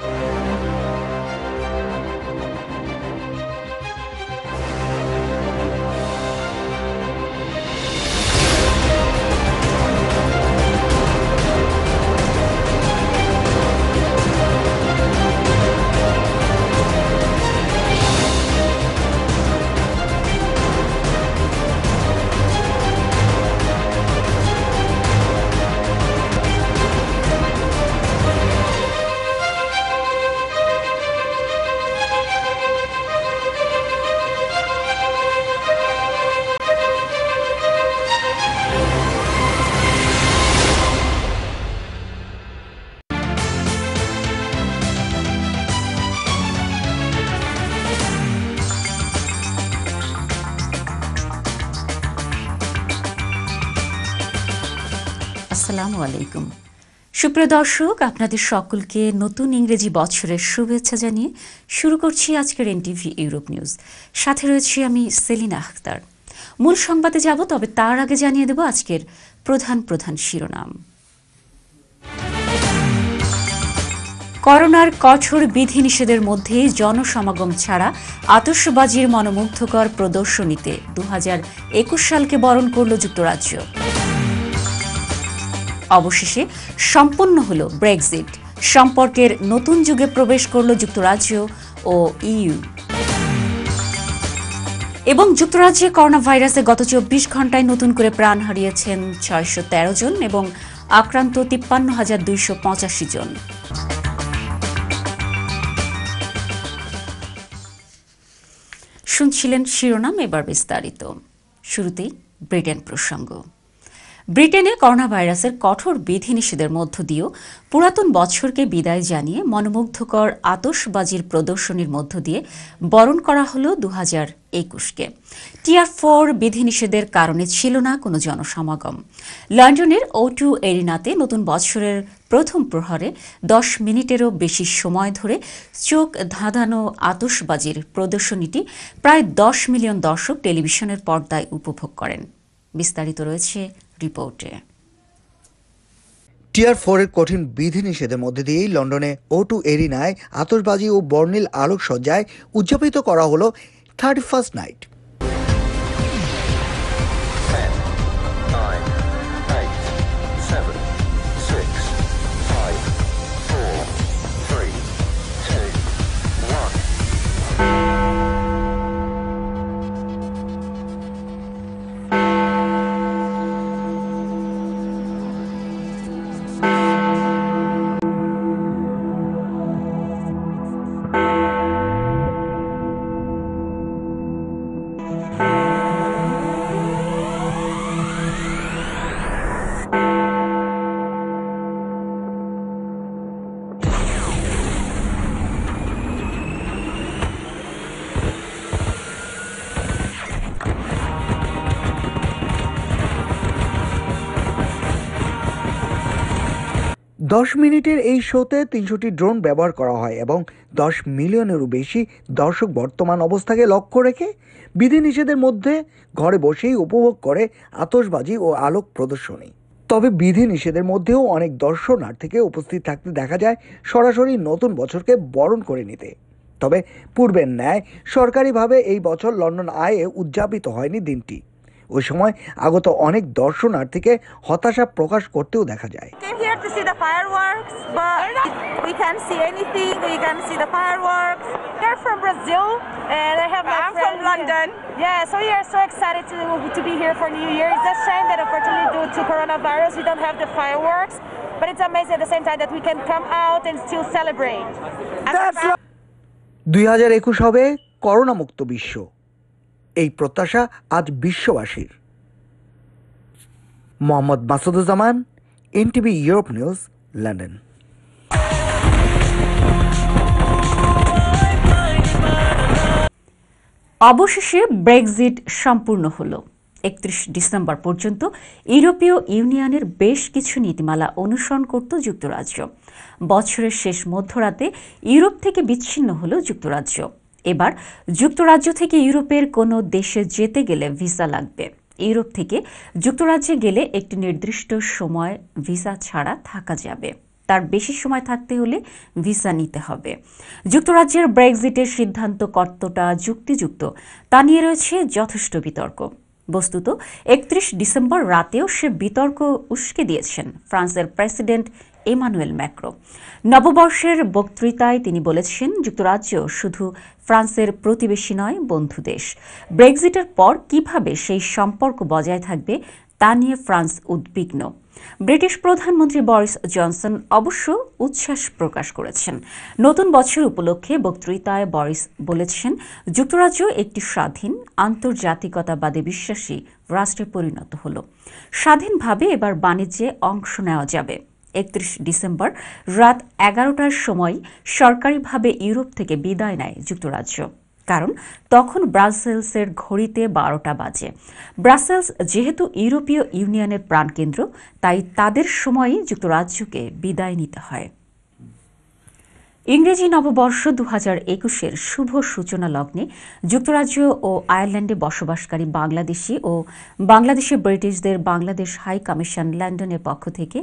Bye. আসসালামু আলাইকুম সুপ্রিয় দর্শক আপনাদের সকলকে নতুন ইংরেজি বছরের শুভেচ্ছা জানিয়ে শুরু করছি আজকের এনটিভি ইউরোপ নিউজ সাথে রয়েছি আমি সেলিনা আখতার মূল সংবাদে যাব তবে তার আগে জানিয়ে দেব আজকের প্রধান প্রধান শিরোনাম করোনার কঠোর বিধিনিষেধের মধ্যে জনসমাগম ছাড়া আতসবাজির মনোমুগ্ধকর প্রদর্শনীতে দু সালকে বরণ করল যুক্তরাজ্য অবশেষে সম্পন্ন হল ব্রেক্সিট সম্পর্কের নতুন যুগে প্রবেশ করল যুক্তরাজ্য ও ইউ e এবং যুক্তরাজ্যে করোনা ভাইরাসে গত চব্বিশ ঘন্টায় নতুন করে প্রাণ হারিয়েছেন ছয়শো জন এবং আক্রান্ত তিপ্পান্ন হাজার দুইশো পঁচাশি জন শুনছিলেন শিরোনাম এবার বিস্তারিত শুরুতেই ব্রিটেন প্রসঙ্গ ব্রিটেনে করোনা ভাইরাসের কঠোর বিধিনিষেধের মধ্য দিয়েও পুরাতন বছরকে বিদায় জানিয়ে মনোমুগ্ধকর আতসবাজির প্রদর্শনীর মধ্য দিয়ে বরণ করা হল দু হাজার একুশকে টিয়ার ফোর বিধিনিষেধের কারণে ছিল না কোনো জনসমাগম লন্ডনের ও টু এরিনাতে নতুন বছরের প্রথম প্রহরে দশ মিনিটেরও বেশি সময় ধরে চোখ ধাঁধানো আতসবাজির প্রদর্শনীটি প্রায় দশ মিলিয়ন দর্শক টেলিভিশনের পর্দায় উপভোগ করেন বিস্তারিত রয়েছে রিপোর্টে টিয়ার ফোরের কঠিন বিধিনিষেধের মধ্যে দিয়েই লন্ডনে ও টু এরিনায় আতশবাজি ও বর্ণিল আলোকসজ্জায় উদযাপিত করা হলো থার্টি ফার্স্ট নাইট দশ মিনিটের এই শোতে তিনশোটি ড্রোন ব্যবহার করা হয় এবং দশ মিলিয়নেরও বেশি দর্শক বর্তমান অবস্থাকে লক্ষ্য রেখে বিধিনিষেধের মধ্যে ঘরে বসেই উপভোগ করে আতসবাজি ও আলোক প্রদর্শনী তবে বিধিনিষেধের মধ্যেও অনেক দর্শনার্থীকে উপস্থিত থাকতে দেখা যায় সরাসরি নতুন বছরকে বরণ করে নিতে তবে পূর্বের ন্যায় সরকারিভাবে এই বছর লন্ডন আয়ে উদযাপিত হয়নি দিনটি ওই সময় আগত অনেক দর্শনার্থীকে হতাশা প্রকাশ করতেও দেখা যায় Yeah, so we are so excited to, to be here for New Year. It's a shame that unfortunately due to coronavirus we don't have the fireworks, but it's amazing at the same time that we can come out and still celebrate. দুই হাজার একুশ হবে করোনামুক্ত বিশ্ব এই প্রত্যাশা আজ বিশ্ববাসীর Mohammad Masuduzzaman NTV Europe news London অবশেষে ব্রেক্সিট সম্পূর্ণ হলো একত্রিশ ডিসেম্বর পর্যন্ত ইউরোপীয় ইউনিয়নের বেশ কিছু নীতিমালা অনুসরণ করত যুক্তরাজ্য বছরের শেষ মধ্যরাতে ইউরোপ থেকে বিচ্ছিন্ন হল যুক্তরাজ্য এবার যুক্তরাজ্য থেকে ইউরোপের কোনো দেশে যেতে গেলে ভিসা লাগবে ইউরোপ থেকে যুক্তরাজ্যে গেলে একটি নির্দিষ্ট সময় ভিসা ছাড়া থাকা যাবে তার বেশি সময় থাকতে হলে ভিসা নিতে হবে যুক্তরাজ্যের ব্রেক্সিটের সিদ্ধান্ত কর্তটা যুক্তিযুক্ত তা নিয়ে রয়েছে যথেষ্ট বিতর্ক বস্তুত একত্রিশ ডিসেম্বর রাতেও সে বিতর্ক উস্কে দিয়েছেন ফ্রান্সের প্রেসিডেন্ট এমানুয়েল ম্যাক্রো নববর্ষের বক্তৃতায় তিনি বলেছেন যুক্তরাজ্য শুধু ফ্রান্সের প্রতিবেশী নয় বন্ধু দেশ ব্রেক্সিটের পর কিভাবে সেই সম্পর্ক বজায় থাকবে তা নিয়ে ফ্রান্স উদ্বিগ্ন ব্রিটিশ প্রধানমন্ত্রী বরিস জনসন অবশ্য উচ্ছ্বাস প্রকাশ করেছেন নতুন বছর উপলক্ষে বক্তৃতায় বরিস বলেছেন যুক্তরাজ্য একটি স্বাধীন আন্তর্জাতিকতাবাদে বিশ্বাসী রাষ্ট্রে পরিণত হল স্বাধীনভাবে এবার বাণিজ্যে অংশ নেওয়া যাবে একত্রিশ ডিসেম্বর রাত এগারোটার সময় সরকারিভাবে ইউরোপ থেকে বিদায় নেয় যুক্তরাজ্য কারণ তখন ব্রাসেলসের ঘড়িতে বারোটা বাজে ব্রাসেলস যেহেতু ইউরোপীয় ইউনিয়নের প্রাণকেন্দ্র তাই তাদের সময়ই যুক্তরাজ্যকে বিদায় নিতে হয় ইংরেজি নববর্ষ দু হাজার একুশের শুভ সূচনা লগ্নে যুক্তরাজ্য ও আয়ারল্যান্ডে বসবাসকারী বাংলাদেশি ও বাংলাদেশে ব্রিটিশদের বাংলাদেশ হাই কমিশন লন্ডনের পক্ষ থেকে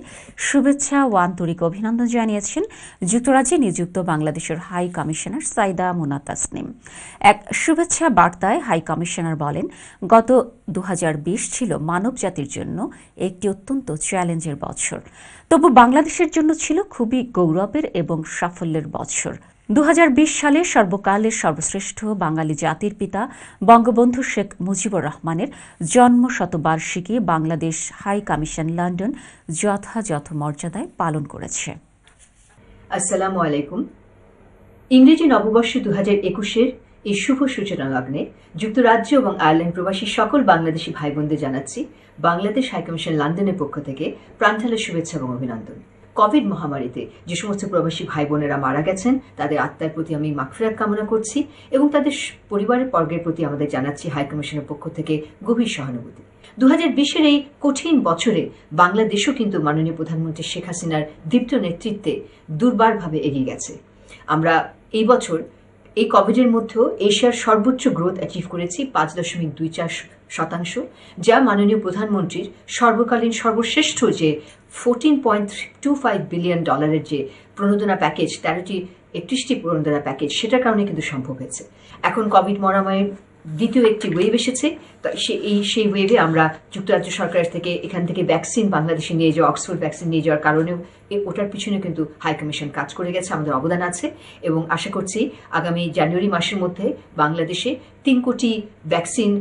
শুভেচ্ছা ও আন্তরিক অভিনন্দন জানিয়েছেন যুক্তরাজ্যে নিযুক্ত বাংলাদেশের হাই কমিশনার সাইদা মুনা তাসনিম এক শুভেচ্ছা বার্তায় হাই কমিশনার বলেন গত দু ছিল মানব জাতির জন্য একটি অত্যন্ত চ্যালেঞ্জের বছর তবু বাংলাদেশের জন্য ছিল খুবই গৌরবের এবং সাফল্যের বৎসর দু সালে সর্বকালের সর্বশ্রেষ্ঠ বাঙালি জাতির পিতা বঙ্গবন্ধু শেখ মুজিবুর রহমানের জন্ম শতবার্ষিকী বাংলাদেশ হাই কমিশন লন্ডন যথাযথ মর্যাদায় পালন করেছে আসসালামু আলাইকুম ইংরেজি নববর্ষ দু হাজার একুশের এই শুভ সূচনা লগ্নে যুক্তরাজ্য এবং আয়ারল্যান্ড প্রবাসী সকল বাংলাদেশি ভাই বোনদের জানাচ্ছি বাংলাদেশ হাইকমিশন লন্ডনের পক্ষ থেকে প্রাণঠালের শুভেচ্ছা এবং অভিনন্দন কোভিড মহামারীতে যে সমস্ত প্রবাসী ভাই বোনেরা মারা গেছেন তাদের আত্মার প্রতি আমি মাগফিরাত কামনা করছি এবং তাদের পরিবারের বর্গের প্রতি আমাদের জানাচ্ছি হাইকমিশনের পক্ষ থেকে গভীর সহানুভূতি দু হাজার বিশের এই কঠিন বছরে বাংলাদেশও কিন্তু মাননীয় প্রধানমন্ত্রী শেখ হাসিনার দীপ্ত নেতৃত্বে দুর্বারভাবে এগিয়ে গেছে আমরা এই বছর এই কোভিডের মধ্যেও এশিয়ার সর্বোচ্চ গ্রোথ অ্যাচিভ করেছি পাঁচ দশমিক দুই চার শতাংশ যা মাননীয় প্রধানমন্ত্রীর সর্বকালীন সর্বশ্রেষ্ঠ যে fourteen point two five billion ডলারের যে প্রণোদনা প্যাকেজ তেরোটি একত্রিশটি প্রণোদনা প্যাকেজ সেটার কারণে কিন্তু সম্ভব হয়েছে এখন কোভিড মহামারীর দ্বিতীয় একটি ওয়েভ এসেছে এই সেই ওয়েভে আমরা যুক্তরাজ্য সরকারের থেকে এখান থেকে ভ্যাকসিন বাংলাদেশে নিয়ে যাওয়া অক্সফোর্ড ভ্যাকসিন নিয়ে যাওয়ার কারণেও ওটার পিছনে কিন্তু হাই কমিশন কাজ করে গেছে আমাদের অবদান আছে এবং আশা করছি আগামী জানুয়ারি মাসের মধ্যে বাংলাদেশে তিন কোটি ভ্যাকসিন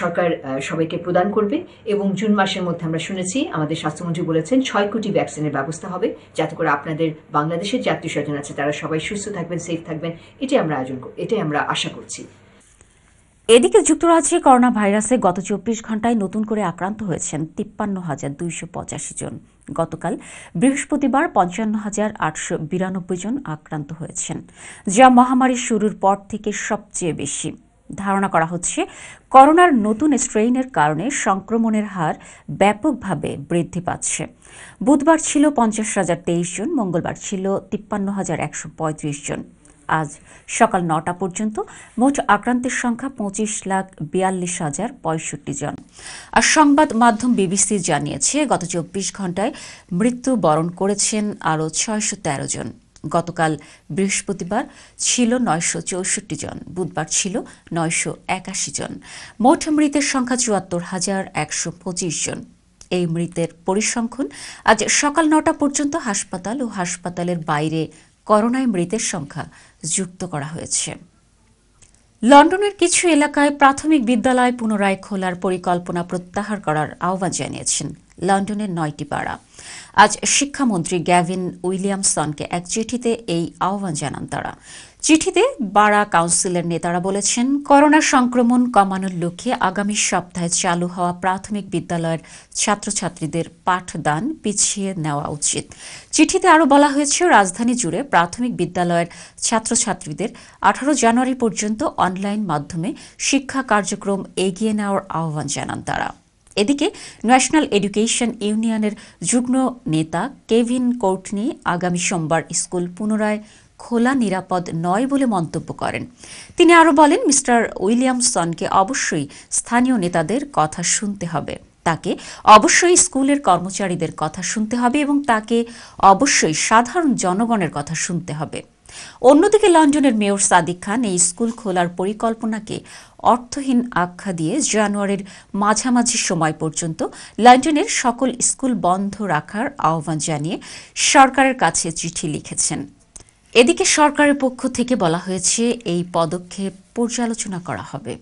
সরকার সবাইকে প্রদান করবে এবং জুন মাসের মধ্যে আমরা শুনেছি আমাদের স্বাস্থ্যমন্ত্রী বলেছেন ছয় কোটি ভ্যাকসিনের ব্যবস্থা হবে যাতে করে আপনাদের বাংলাদেশের যাত্রী স্বজন আছে তারা সবাই সুস্থ থাকবেন সেফ থাকবেন এটাই আমরা আয়োজন এটাই আমরা আশা করছি এদিকে যুক্তরাজ্যে করোনা ভাইরাসে গত চব্বিশ ঘন্টায় নতুন করে আক্রান্ত হয়েছেন তিপ্পান্ন হাজার দুইশো পঁচাশি জন গতকাল বৃহস্পতিবার পঞ্চান্ন হাজার আটশো বিরানব্বই জন আক্রান্ত হয়েছেন যা মহামারীর শুরুর পর থেকে সবচেয়ে বেশি ধারণা করা হচ্ছে করোনার নতুন স্ট্রেইনের কারণে সংক্রমণের হার ব্যাপকভাবে বৃদ্ধি পাচ্ছে বুধবার ছিল পঞ্চাশ হাজার তেইশ জন মঙ্গলবার ছিল তিপ্পান্ন হাজার একশো পঁয়ত্রিশ জন আজ সকাল নটা পর্যন্ত মোট আক্রান্তের সংখ্যা পঁচিশ লাখ বিয়াল্লিশ হাজার পঁয়ষট্টি জন আর সংবাদ মাধ্যম বিবিসি জানিয়েছে গত চব্বিশ ঘন্টায় মৃত্যু বরণ করেছেন আরও ছয়শো তেরো জন গতকাল বৃহস্পতিবার ছিল নয়শো চৌষট্টি জন বুধবার ছিল নয়শো একাশি জন মোট মৃতের সংখ্যা চুয়াত্তর হাজার একশো পঁচিশ জন এই মৃতের পরিসংখ্যান আজ সকাল নটা পর্যন্ত হাসপাতাল ও হাসপাতালের বাইরে করোনায় মৃতের সংখ্যা যুক্ত করা হয়েছে লন্ডনের কিছু এলাকায় প্রাথমিক বিদ্যালয় পুনরায় খোলার পরিকল্পনা প্রত্যাহার করার আহ্বান জানিয়েছেন লন্ডনের নয়টি পাড়া আজ শিক্ষামন্ত্রী গ্যাভিন উইলিয়ামসনকে এক চিঠিতে এই আহ্বান জানান তারা চিঠিতে বাড়া কাউন্সিলের নেতারা বলেছেন করোনা সংক্রমণ কমানোর লক্ষ্যে আগামী সপ্তাহে চালু হওয়া প্রাথমিক বিদ্যালয়ের ছাত্রছাত্রীদের পাঠদান পিছিয়ে নেওয়া উচিত চিঠিতে আরও বলা হয়েছে রাজধানী জুড়ে প্রাথমিক বিদ্যালয়ের ছাত্রছাত্রীদের আঠারো জানুয়ারি পর্যন্ত অনলাইন মাধ্যমে শিক্ষা কার্যক্রম এগিয়ে নেওয়ার আহ্বান জানান তারা এদিকে ন্যাশনাল এডুকেশন ইউনিয়নের যুগ্ম নেতা কেভিন কোর্টনি আগামী সোমবার স্কুল পুনরায় খোলা নিরাপদ নয় বলে মন্তব্য করেন তিনি আরও বলেন মিস্টার উইলিয়ামসনকে অবশ্যই স্থানীয় নেতাদের কথা শুনতে হবে তাকে অবশ্যই স্কুলের কর্মচারীদের কথা শুনতে হবে এবং তাকে অবশ্যই সাধারণ জনগণের কথা শুনতে হবে অন্যদিকে লন্ডনের মেয়র সাদিক খান এই স্কুল খোলার পরিকল্পনাকে অর্থহীন আখ্যা দিয়ে জানুয়ারির মাঝামাঝি সময় পর্যন্ত লন্ডনের সকল স্কুল বন্ধ রাখার আহ্বান জানিয়ে সরকারের কাছে চিঠি লিখেছেন এদিকে সরকারের পক্ষ থেকে বলা হয়েছে এই পদক্ষেপ পর্যালোচনা করা হবে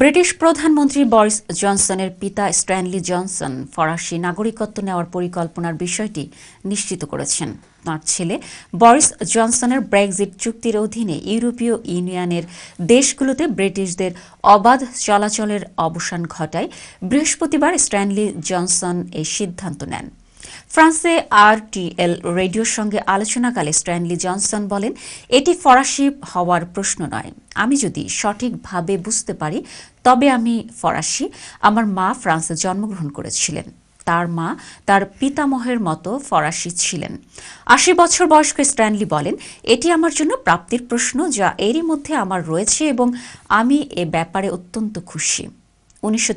ব্রিটিশ প্রধানমন্ত্রী বরিস জনসনের পিতা স্ট্যানলি জনসন ফরাসি নাগরিকত্ব নেওয়ার পরিকল্পনার বিষয়টি নিশ্চিত করেছেন তাঁর ছেলে বরিস জনসনের ব্রেক্সিট চুক্তির অধীনে ইউরোপীয় ইউনিয়নের দেশগুলোতে ব্রিটিশদের অবাধ চলাচলের অবসান ঘটায় বৃহস্পতিবার স্ট্যানলি জনসন এই সিদ্ধান্ত নেন ফ্রান্সে আরটিএল রেডিওর সঙ্গে আলোচনাকালে স্ট্যানলি জনসন বলেন এটি ফরাসি হওয়ার প্রশ্ন নয় আমি যদি সঠিকভাবে বুঝতে পারি তবে আমি ফরাসি আমার মা ফ্রান্সে জন্মগ্রহণ করেছিলেন তার মা তার পিতামহের মতো ফরাসি ছিলেন আশি বছর বয়স্ক স্ট্যানলি বলেন এটি আমার জন্য প্রাপ্তির প্রশ্ন যা এরই মধ্যে আমার রয়েছে এবং আমি এ ব্যাপারে অত্যন্ত খুশি উনিশশো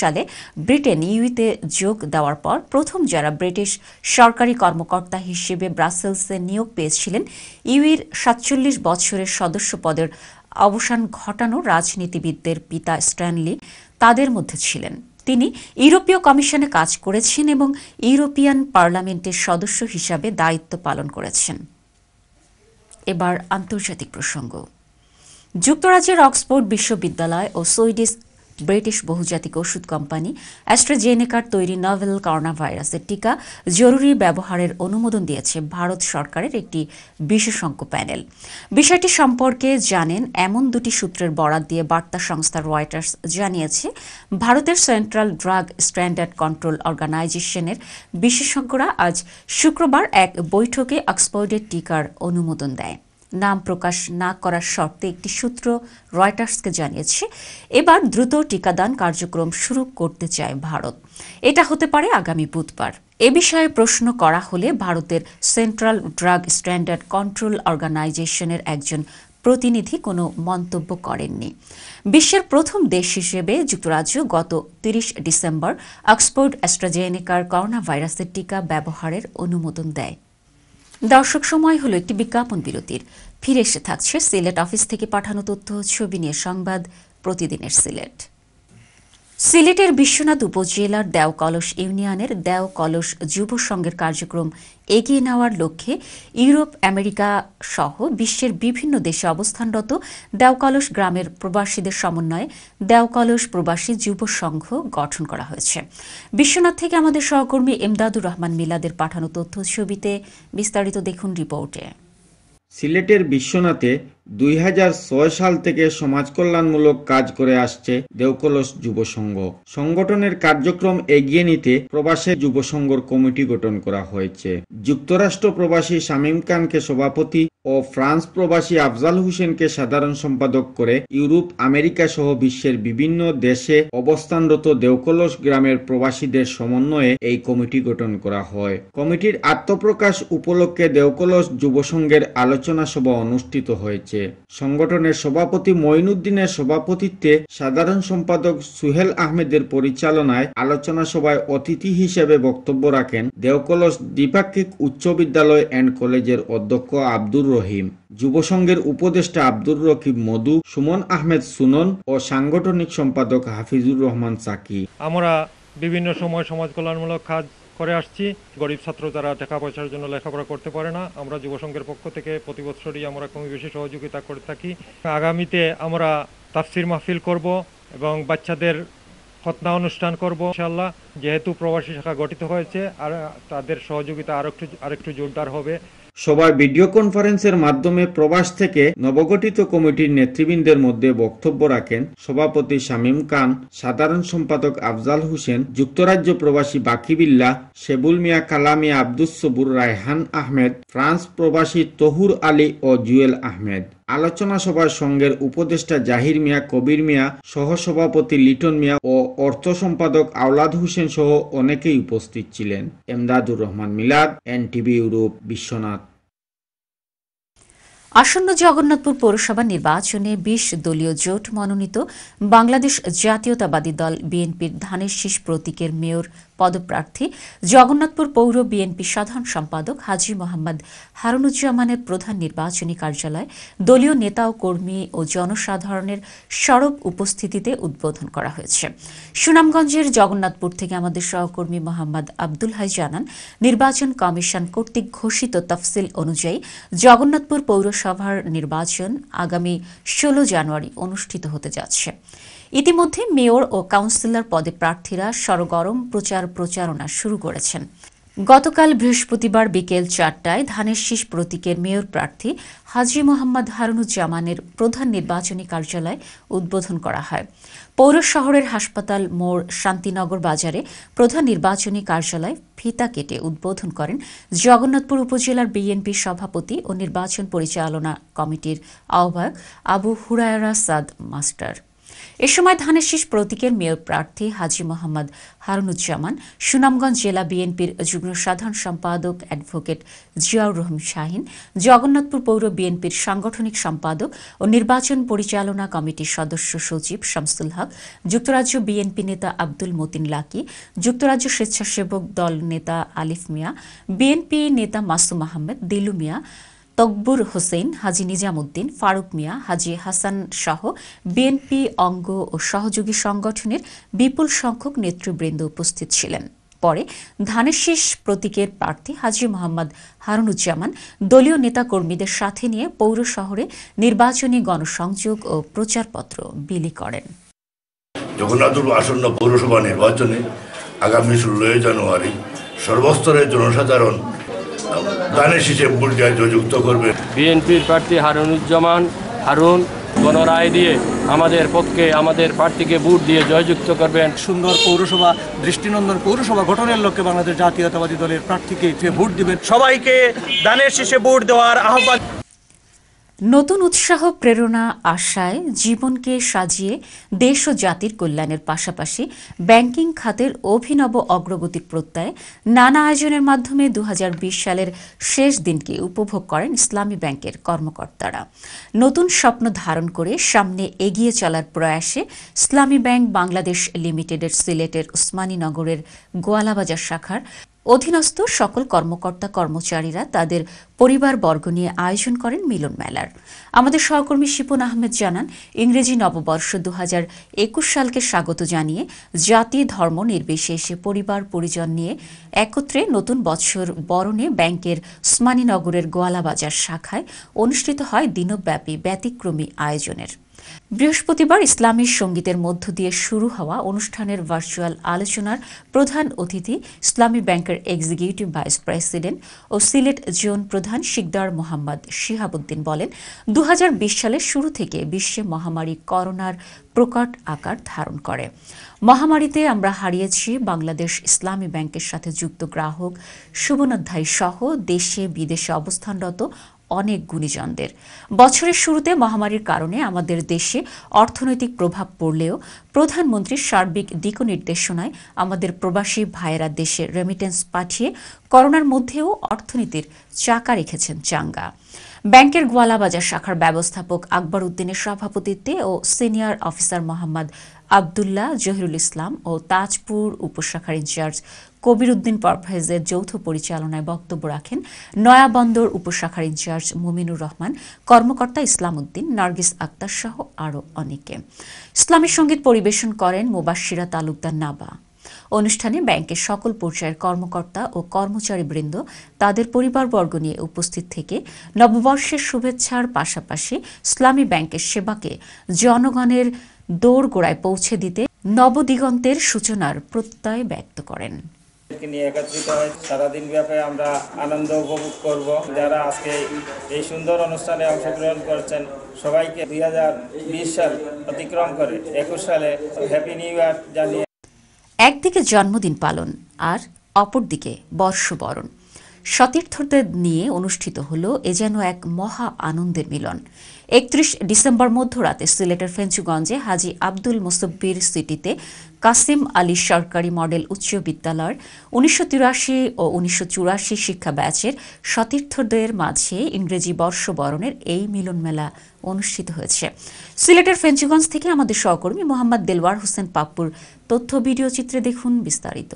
সালে ব্রিটেন ইউইতে যোগ দেওয়ার পর প্রথম যারা ব্রিটিশ সরকারি কর্মকর্তা হিসেবে ব্রাসেলসে নিয়োগ পেয়েছিলেন ইউইর সাতচল্লিশ বছরের সদস্য পদের অবসান ঘটানো রাজনীতিবিদদের পিতা স্ট্যানলি তাদের মধ্যে ছিলেন তিনি ইউরোপীয় কমিশনে কাজ করেছেন এবং ইউরোপিয়ান পার্লামেন্টের সদস্য হিসাবে দায়িত্ব পালন করেছেন এবার আন্তর্জাতিক প্রসঙ্গ যুক্তরাজ্যের অক্সফোর্ড বিশ্ববিদ্যালয় ও সুইডিশ ব্রিটিশ বহুজাতিক ওষুধ কোম্পানি অ্যাস্ট্রাজেনেকার তৈরি নভেল করোনা ভাইরাসের টিকা জরুরি ব্যবহারের অনুমোদন দিয়েছে ভারত সরকারের একটি বিশেষজ্ঞ প্যানেল বিষয়টি সম্পর্কে জানেন এমন দুটি সূত্রের বরাত দিয়ে বার্তা সংস্থা রয়টার্স জানিয়েছে ভারতের সেন্ট্রাল ড্রাগ স্ট্যান্ডার্ড কন্ট্রোল অর্গানাইজেশনের বিশেষজ্ঞরা আজ শুক্রবার এক বৈঠকে অক্সফোর্ডের টিকার অনুমোদন দেয় নাম প্রকাশ না করার শর্তে একটি সূত্র রয়টার্সকে জানিয়েছে এবার দ্রুত টিকাদান কার্যক্রম শুরু করতে চায় ভারত এটা হতে পারে আগামী বুধবার এ বিষয়ে প্রশ্ন করা হলে ভারতের সেন্ট্রাল ড্রাগ স্ট্যান্ডার্ড কন্ট্রোল অর্গানাইজেশনের একজন প্রতিনিধি কোনো মন্তব্য করেননি বিশ্বের প্রথম দেশ হিসেবে যুক্তরাজ্য গত তিরিশ ডিসেম্বর অক্সফোর্ড অ্যাস্ট্রাজেনিকার করোনা ভাইরাসের টিকা ব্যবহারের অনুমোদন দেয় দর্শক সময় হলো একটি বিজ্ঞাপন বিরতির ফিরে এসে থাকছে সিলেট অফিস থেকে পাঠানো তথ্য ছবি নিয়ে সংবাদ প্রতিদিনের সিলেট সিলেটের বিশ্বনাথ উপজেলার দেও কলস ইউনিয়নের দেও কলস যুব সংঘের কার্যক্রম এগিয়ে নেওয়ার লক্ষ্যে ইউরোপ আমেরিকা সহ বিশ্বের বিভিন্ন দেশে অবস্থানরত দেওকলস গ্রামের প্রবাসীদের সমন্বয়ে দেওকলস প্রবাসী যুব সংঘ গঠন করা হয়েছে বিশ্বনাথ থেকে আমাদের সহকর্মী এমদাদুর রহমান মিলাদের পাঠানো তথ্য ছবিতে বিস্তারিত দেখুন রিপোর্টে সিলেটের বিশ্বনাথে দুই সাল থেকে সমাজ কল্যাণমূলক কাজ করে আসছে দেওকলস যুব সংঘ সংগঠনের কার্যক্রম এগিয়ে নিতে প্রবাসে যুব সংঘর কমিটি গঠন করা হয়েছে যুক্তরাষ্ট্র প্রবাসী শামীম খানকে সভাপতি ও ফ্রান্স প্রবাসী আফজাল হোসেনকে সাধারণ সম্পাদক করে ইউরোপ আমেরিকা সহ বিশ্বের বিভিন্ন দেশে অবস্থানরত দেওকলস গ্রামের প্রবাসীদের সমন্বয়ে এই কমিটি গঠন করা হয় কমিটির আত্মপ্রকাশ উপলক্ষে দেওকলস যুবসংঘের আলোচনা সভা অনুষ্ঠিত হয়েছে সংগঠনের সভাপতি মঈনুদ্দিনের সভাপতিত্বে সাধারণ সম্পাদক সুহেল আহমেদের পরিচালনায় আলোচনা সভায় অতিথি হিসেবে বক্তব্য রাখেন দেওকলস দ্বিপাক্ষিক উচ্চ বিদ্যালয় অ্যান্ড কলেজের অধ্যক্ষ আব্দুর রহিম যুবসংঘের উপদেষ্টা আব্দুর রকিব মধু সুমন আহমেদ সুনন ও সাংগঠনিক সম্পাদক হাফিজুর রহমান সাকি আমরা বিভিন্ন সময় সমাজ কল্যাণমূলক কাজ করে আসছি গরিব ছাত্র যারা টাকা পয়সার জন্য লেখাপড়া করতে পারে না আমরা যুবসংঘের পক্ষ থেকে প্রতি বছরই আমরা কমি বেশি সহযোগিতা করে থাকি আগামীতে আমরা তাফসির মাহফিল করব এবং বাচ্চাদের খতনা অনুষ্ঠান করব ইনশাল্লাহ যেহেতু প্রবাসী শাখা গঠিত হয়েছে আর তাদের সহযোগিতা আরেকটু আরেকটু জোরদার হবে সভায় ভিডিও কনফারেন্সের মাধ্যমে প্রবাস থেকে নবগঠিত কমিটির নেতৃবৃন্দের মধ্যে বক্তব্য রাখেন সভাপতি শামীম খান সাধারণ সম্পাদক আফজাল হোসেন যুক্তরাজ্য প্রবাসী বাকিবিল্লা শেবুল মিয়া কালামিয়া আব্দুস সবুর রায়হান আহমেদ ফ্রান্স প্রবাসী তহুর আলী ও জুয়েল আহমেদ আলোচনা সভায় সংঘের উপদেষ্টা জাহির মিয়া কবির মিয়া সহসভাপতি লিটন মিয়া ও অর্থ সম্পাদক আওলাদ হোসেন সহ অনেকেই উপস্থিত ছিলেন এমদাদুর রহমান মিলাদ এনটিভি ইউরোপ বিশ্বনাথ আসন্ন জগন্নাথপুর পৌরসভা নির্বাচনে বিশ দলীয় জোট মনোনীত বাংলাদেশ জাতীয়তাবাদী দল বিএনপির ধানের শীষ প্রতীকের মেয়র পদপ্রার্থী জগন্নাথপুর পৌর বিএনপি সাধারণ সম্পাদক হাজি মোহাম্মদ হারুনুজ্জামানের প্রধান নির্বাচনী কার্যালয় দলীয় নেতা ও কর্মী ও জনসাধারণের সরব উপস্থিতিতে উদ্বোধন করা হয়েছে সুনামগঞ্জের জগন্নাথপুর থেকে আমাদের সহকর্মী মোহাম্মদ আব্দুল হাই জানান নির্বাচন কমিশন কর্তৃক ঘোষিত তফসিল অনুযায়ী জগন্নাথপুর পৌরসভার নির্বাচন আগামী ষোলো জানুয়ারি অনুষ্ঠিত হতে যাচ্ছে ইতিমধ্যে মেয়র ও কাউন্সিলর পদে প্রার্থীরা সরগরম প্রচার প্রচারণা শুরু করেছেন গতকাল বৃহস্পতিবার বিকেল চারটায় ধানের শীষ প্রতীকের মেয়র প্রার্থী হাজি মোহাম্মদ হারুনুজ্জামানের প্রধান নির্বাচনী কার্যালয় উদ্বোধন করা হয় পৌর শহরের হাসপাতাল মোড় শান্তিনগর বাজারে প্রধান নির্বাচনী কার্যালয় ফিতা কেটে উদ্বোধন করেন জগন্নাথপুর উপজেলার বিএনপি সভাপতি ও নির্বাচন পরিচালনা কমিটির আহ্বায়ক আবু হুরায়রা সাদ মাস্টার এ সময় ধানের শীষ প্রতীকের মেয়র প্রার্থী হাজি মোহাম্মদ হারুনুজ্জামান সুনামগঞ্জ জেলা বিএনপির যুগ্ম সাধারণ সম্পাদক অ্যাডভোকেট জিয়াউর রহম শাহিন জগন্নাথপুর পৌর বিএনপির সাংগঠনিক সম্পাদক ও নির্বাচন পরিচালনা কমিটির সদস্য সচিব শামসুল হক যুক্তরাজ্য বিএনপি নেতা আব্দুল মতিন লাকি যুক্তরাজ্য স্বেচ্ছাসেবক দল নেতা আলিফ মিয়া বিএনপি নেতা মাসুম আহমেদ দিলু মিয়া তকবুর হোসেন হাজি নিজামুদ্দিন ফারুক মিয়া হাজি হাসান সহ বিএনপি অঙ্গ ও সহযোগী সংগঠনের বিপুল সংখ্যক নেতৃবৃন্দ উপস্থিত ছিলেন পরে ধানের শীষ প্রতীকের প্রার্থী হাজি মোহাম্মদ হারুনুজ্জামান দলীয় নেতাকর্মীদের সাথে নিয়ে পৌর শহরে নির্বাচনী গণসংযোগ ও প্রচারপত্র বিলি করেন জগন্নাথপুর আসন্ন পৌরসভা নির্বাচনে আগামী ষোলোই জানুয়ারি সর্বস্তরের জনসাধারণ ধানের শীষে ভোট করবে বিএনপির প্রার্থী হারুনুজ্জামান হারুন গণরায় দিয়ে আমাদের পক্ষে আমাদের প্রার্থীকে ভোট দিয়ে জয়যুক্ত করবেন সুন্দর পৌরসভা দৃষ্টিনন্দন পৌরসভা গঠনের লক্ষ্যে বাংলাদেশ জাতীয়তাবাদী দলের প্রার্থীকে ভোট দিবেন সবাইকে দানের শীষে ভোট দেওয়ার আহ্বান নতুন উৎসাহ প্রেরণা আশায় জীবনকে সাজিয়ে দেশ ও জাতির কল্যাণের পাশাপাশি ব্যাংকিং খাতের অভিনব অগ্রগতির প্রত্যয়ে নানা আয়োজনের মাধ্যমে দু সালের শেষ দিনকে উপভোগ করেন ইসলামী ব্যাংকের কর্মকর্তারা নতুন স্বপ্ন ধারণ করে সামনে এগিয়ে চলার প্রয়াসে ইসলামী ব্যাংক বাংলাদেশ লিমিটেডের সিলেটের উসমানীনগরের গোয়ালাবাজার শাখার অধীনস্থ সকল কর্মকর্তা কর্মচারীরা তাদের পরিবারবর্গ নিয়ে আয়োজন করেন মিলন মেলার আমাদের সহকর্মী শিপন আহমেদ জানান ইংরেজি নববর্ষ দু সালকে স্বাগত জানিয়ে জাতি ধর্ম নির্বিশেষে পরিবার পরিজন নিয়ে একত্রে নতুন বছর বরণে ব্যাংকের উসমানীনগরের গোয়ালাবাজার শাখায় অনুষ্ঠিত হয় দিনব্যাপী ব্যতিক্রমী আয়োজনের বৃহস্পতিবার ইসলামী সঙ্গীতের মধ্য দিয়ে শুরু হওয়া অনুষ্ঠানের ভার্চুয়াল আলোচনার প্রধান অতিথি ইসলামী ব্যাংকের এক্সিকিউটিভ ভাইস প্রেসিডেন্ট ও সিলেট জোন প্রধান শিকদার মোহাম্মদ শিহাবুদ্দিন বলেন দু সালের শুরু থেকে বিশ্বে মহামারী করোনার প্রকট আকার ধারণ করে মহামারীতে আমরা হারিয়েছি বাংলাদেশ ইসলামী ব্যাংকের সাথে যুক্ত গ্রাহক শুভনাধ্যায় সহ দেশে বিদেশে অবস্থানরত অনেক গুণীজনদের বছরের শুরুতে মহামারীর কারণে আমাদের দেশে অর্থনৈতিক প্রভাব পড়লেও প্রধানমন্ত্রীর সার্বিক দিকনির্দেশনায় আমাদের প্রবাসী ভাইয়েরা দেশে রেমিটেন্স পাঠিয়ে করোনার মধ্যেও অর্থনীতির চাকা রেখেছেন চাঙ্গা ব্যাংকের গোয়ালাবাজার শাখার ব্যবস্থাপক আকবর উদ্দিনের সভাপতিত্বে ও সিনিয়র অফিসার মোহাম্মদ আবদুল্লাহ জহিরুল ইসলাম ও তাজপুর উপশাখার ইনচার্জ কবির উদ্দিন পারভেজের যৌথ পরিচালনায় বক্তব্য রাখেন নয়াবন্দর উপশাখার ইনচার্জ মুমিনুর রহমান কর্মকর্তা ইসলাম উদ্দিন নার্গিস আক্তার সহ আরও অনেকে ইসলামী সঙ্গীত পরিবেশন করেন মোবাশিরা তালুকদার নাবা অনুষ্ঠানে ব্যাংকের সকল পর্যায়ের কর্মকর্তা ও কর্মচারীবৃন্দ তাদের পরিবারবর্গ নিয়ে উপস্থিত থেকে নববর্ষের শুভেচ্ছার পাশাপাশি ইসলামী ব্যাংকের সেবাকে জনগণের দোরগোড়ায় পৌঁছে দিতে নবদিগন্তের সূচনার প্রত্যয় ব্যক্ত করেন সারাদিন ব্যাপারে আমরা আনন্দ উপভোগ করব যারা আজকে এই সুন্দর অনুষ্ঠানে অংশগ্রহণ করছেন সবাইকে দুই সাল অতিক্রম করে একুশ সালে হ্যাপি নিউ ইয়ার জানিয়ে একদিকে জন্মদিন পালন আর অপরদিকে বর্ষবরণ সতীর্থদের নিয়ে অনুষ্ঠিত হল এ যেন এক মহা আনন্দের মিলন একত্রিশ ডিসেম্বর মধ্যরাতে সিলেটের ফেঞ্চুগঞ্জে হাজি আব্দুল মুসব্বির সিটিতে কাসিম আলী সরকারি মডেল উচ্চ বিদ্যালয়ের উনিশশো ও উনিশশো শিক্ষা ব্যাচের সতীর্থদের মাঝে ইংরেজি বর্ষবরণের এই মিলন মেলা অনুষ্ঠিত হয়েছে সিলেটের ফেঞ্চুগঞ্জ থেকে আমাদের সহকর্মী মোহাম্মদ দেলওয়ার হোসেন পাপ্পুর তথ্য ভিডিও চিত্রে দেখুন বিস্তারিত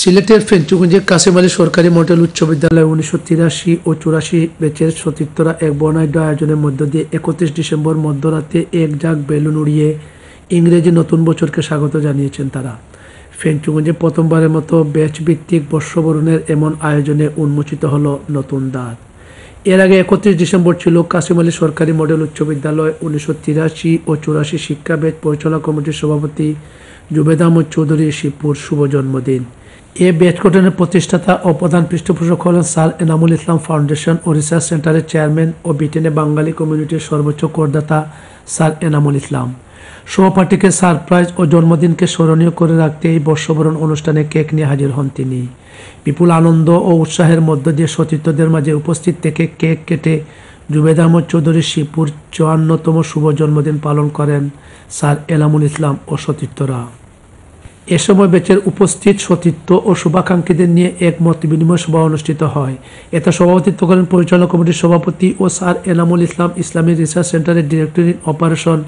সিলেটের ফেঞ্চুগঞ্জের কাসেম আলী সরকারি মডেল উচ্চ বিদ্যালয়ে উনিশশো তিরাশি ও চুরাশি ব্যাচের সতীর্থরা এক বর্ণাঢ্য আয়োজনের মধ্য দিয়ে একত্রিশ ডিসেম্বর মধ্যরাতে এক জাগ বেলুন উড়িয়ে ইংরেজি নতুন বছরকে স্বাগত জানিয়েছেন তারা ফেঞ্চুগঞ্জে প্রথমবারের মতো ব্যাচ ভিত্তিক বর্ষবরণের এমন আয়োজনে উন্মোচিত হলো নতুন দাঁত এর আগে একত্রিশ ডিসেম্বর ছিল কাসিম আলী সরকারি মডেল উচ্চ বিদ্যালয় উনিশশো তিরাশি ও চুরাশি শিক্ষা ব্যাচ পরিচালনা কমিটির সভাপতি জুবেদ আহমদ চৌধুরী শিবপুর শুভ জন্মদিন এ ব্যাটকটনের প্রতিষ্ঠাতা ও প্রধান পৃষ্ঠপোষক হলেন স্যার এনামুল ইসলাম ফাউন্ডেশন ও রিসার্চ সেন্টারের চেয়ারম্যান ও ব্রিটেনে বাঙালি কমিউনিটির সর্বোচ্চ করদাতা স্যার এনামুল ইসলাম সহপাঠীকে সারপ্রাইজ ও জন্মদিনকে স্মরণীয় করে রাখতে এই বর্ষবরণ অনুষ্ঠানে কেক নিয়ে হাজির হন তিনি বিপুল আনন্দ ও উৎসাহের মধ্য দিয়ে সতীর্থদের মাঝে উপস্থিত থেকে কেক কেটে জুবেদ আহমদ চৌধুরী শিপুর চুয়ান্নতম শুভ জন্মদিন পালন করেন স্যার এনামুল ইসলাম ও সতীর্থরা এ সময় ব্যাচের উপস্থিত সতীর্থ ও শুভাকাঙ্ক্ষীদের নিয়ে এক মত বিনিময় সভা অনুষ্ঠিত হয় এতে সভাপতিত্ব করেন পরিচালনা কমিটির সভাপতি ও স্যার এনামুল ইসলাম ইসলামী রিসার্চ সেন্টারের director in operation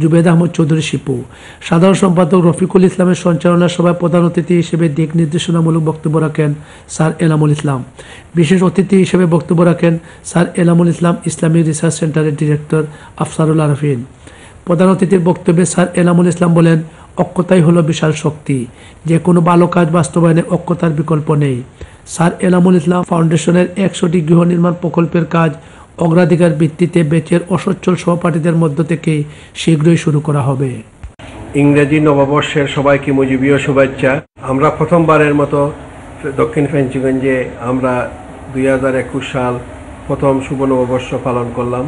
Jubed Ahmad Chowdhury Shipu সাধারণ সম্পাদক রফিকুল ইসলামের সঞ্চালনা সভায় প্রধান অতিথি হিসেবে দিক নির্দেশনামূলক বক্তব্য রাখেন স্যার এনামুল ইসলাম বিশেষ অতিথি হিসেবে বক্তব্য রাখেন স্যার এনামুল ইসলাম ইসলামী রিসার্চ সেন্টারের ডিরেক্টর আফসারুল আরফিন প্রধান অতিথির বক্তব্যে স্যার এনামুল ইসলাম বলেন অক্ষতাই হলো বিশাল শক্তি যে কোনো ভালো কাজ বাস্তবায়নে অক্ষতার বিকল্প নেই স্যার এলামুল ইসলাম ফাউন্ডেশনের একশোটি গৃহ নির্মাণ প্রকল্পের কাজ অগ্রাধিকার ভিত্তিতে বেচের অসচ্ছল সহপাঠীদের মধ্য থেকে শীঘ্রই শুরু করা হবে ইংরেজি নববর্ষের সবাইকে মুজিবীয় শুভেচ্ছা আমরা প্রথমবারের মতো দক্ষিণ ফেঞ্চিগঞ্জে আমরা দুই সাল প্রথম শুভ নববর্ষ পালন করলাম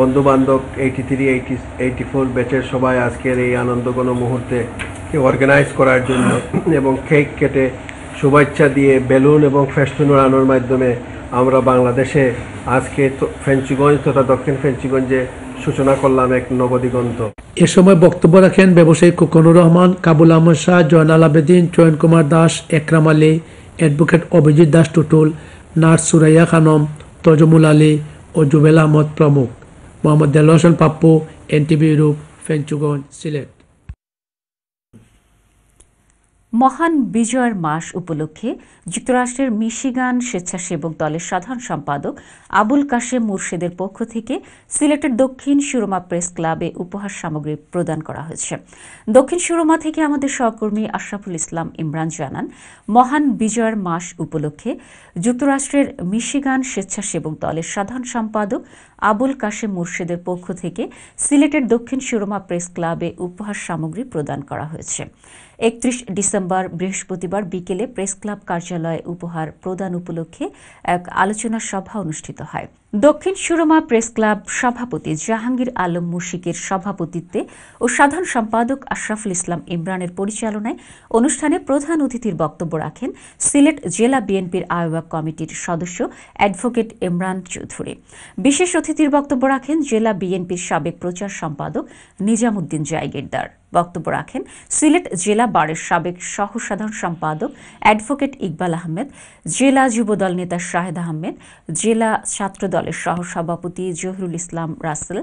বন্ধুবান্ধব eighty three eighty eighty four ব্যাচের সবাই আজকের এই কোনো মুহূর্তে অর্গানাইজ করার জন্য এবং কেক কেটে শুভেচ্ছা দিয়ে বেলুন এবং ফেস্টুন উড়ানোর মাধ্যমে আমরা বাংলাদেশে আজকে ফেঞ্চিগঞ্জ তথা দক্ষিণ ফেঞ্চিগঞ্জে সূচনা করলাম এক নবদিগন্ত এ সময় বক্তব্য রাখেন ব্যবসায়ী কোকনুর রহমান কাবুল আহমদ শাহ জয়নাল আবেদিন চয়ন কুমার দাস একরাম আলী অ্যাডভোকেট অভিজিৎ দাস টুটুল নার্স সুরাইয়া খানম তজমুল আলী ও জুবেল আহমদ প্রমুখ মোহাম্মদ দেল হোসেন পাপ্পু এনটিভি রূপ ফেঞ্চুগঞ্জ সিলেট মহান বিজয়ের মাস উপলক্ষে যুক্তরাষ্ট্রের মিশিগান স্বেচ্ছাসেবক দলের সাধারণ সম্পাদক আবুল কাশেম মুর্শিদের পক্ষ থেকে সিলেটের দক্ষিণ সুরমা প্রেস ক্লাবে উপহার সামগ্রী প্রদান করা হয়েছে দক্ষিণ সুরমা থেকে আমাদের সহকর্মী আশরাফুল ইসলাম ইমরান জানান মহান বিজয়ের মাস উপলক্ষে যুক্তরাষ্ট্রের মিশিগান স্বেচ্ছাসেবক দলের সাধারণ সম্পাদক আবুল কাশেম মুর্শিদের পক্ষ থেকে সিলেটের দক্ষিণ শিরোমা প্রেস ক্লাবে উপহার সামগ্রী প্রদান করা হয়েছে একত্রিশ ডিসেম্বর বৃহস্পতিবার বিকেলে প্রেস ক্লাব কার্যালয়ে উপহার প্রদান উপলক্ষে এক আলোচনা সভা অনুষ্ঠিত হয় দক্ষিণ সুরমা প্রেস ক্লাব সভাপতি জাহাঙ্গীর আলম মুশিকের সভাপতিত্বে ও সাধারণ সম্পাদক আশরাফুল ইসলাম ইমরানের পরিচালনায় অনুষ্ঠানে প্রধান অতিথির বক্তব্য রাখেন সিলেট জেলা বিএনপির আহ্বায়ক কমিটির সদস্য অ্যাডভোকেট ইমরান চৌধুরী বিশেষ অতিথির বক্তব্য রাখেন জেলা বিএনপির সাবেক প্রচার সম্পাদক নিজামুদ্দিন জায়গেরদার বক্তব্য রাখেন সিলেট জেলা বারের সাবেক সহ সাধারণ সম্পাদক অ্যাডভোকেট ইকবাল আহমেদ জেলা যুবদল নেতা শাহেদ আহমেদ জেলা ছাত্র দলের সহ সভাপতি ইসলাম রাসেল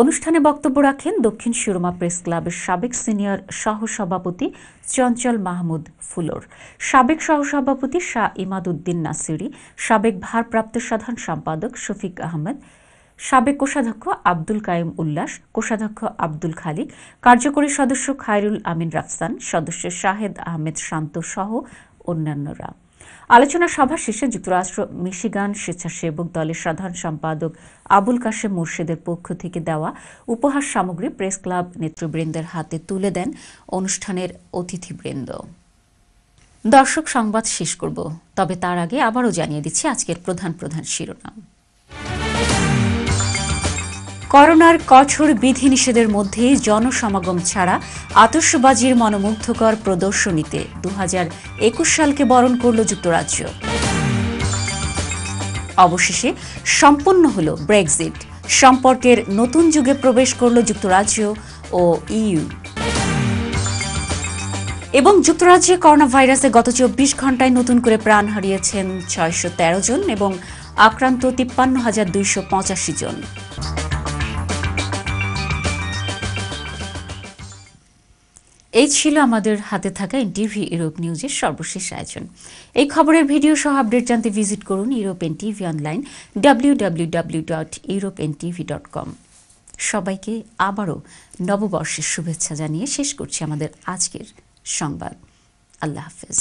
অনুষ্ঠানে বক্তব্য রাখেন দক্ষিণ সুরমা প্রেস ক্লাবের সাবেক সিনিয়র সহসভাপতি চঞ্চল মাহমুদ ফুলোর সাবেক সহসভাপতি শাহ ইমাদ উদ্দিন নাসিরি সাবেক ভারপ্রাপ্ত সাধারণ সম্পাদক শফিক আহমেদ সাবেক কোষাধ্যক্ষ আব্দুল কায়েম উল্লাস কোষাধ্যক্ষ আব্দুল খালিক কার্যকরী সদস্য খায়রুল আমিন রাফসান সদস্য শাহেদ আহমেদ শান্ত সহ অন্যান্যরা আলোচনা সভা শেষে যুক্তরাষ্ট্র মিশিগান স্বেচ্ছাসেবক দলের সাধারণ সম্পাদক আবুল কাশেম মুর্শিদের পক্ষ থেকে দেওয়া উপহার সামগ্রী প্রেস ক্লাব নেতৃবৃন্দের হাতে তুলে দেন অনুষ্ঠানের অতিথিবৃন্দ দর্শক সংবাদ শেষ করব তবে তার আগে আবারও জানিয়ে দিচ্ছি আজকের প্রধান প্রধান শিরোনাম করোনার কঠোর বিধিনিষেধের মধ্যে জনসমাগম ছাড়া আতসবাজির মনোমুগ্ধকর প্রদর্শনীতে দু সালকে বরণ করল যুক্তরাজ্য অবশেষে সম্পন্ন হল ব্রেক্সিট সম্পর্কের নতুন যুগে প্রবেশ করল যুক্তরাজ্য ও ইউ এবং যুক্তরাজ্যে করোনা ভাইরাসে গত চব্বিশ ঘন্টায় নতুন করে প্রাণ হারিয়েছেন ছয়শো জন এবং আক্রান্ত তিপ্পান্ন হাজার দুইশো পঁচাশি জন এই ছিল আমাদের হাতে থাকা এনটিভি ইউরোপ নিউজের সর্বশেষ আয়োজন এই খবরের ভিডিও সহ আপডেট জানতে ভিজিট করুন Europe NTV online W dot dot com সবাইকে আবারও নববর্ষের শুভেচ্ছা জানিয়ে শেষ করছি আমাদের আজকের সংবাদ আল্লাহ হাফেজ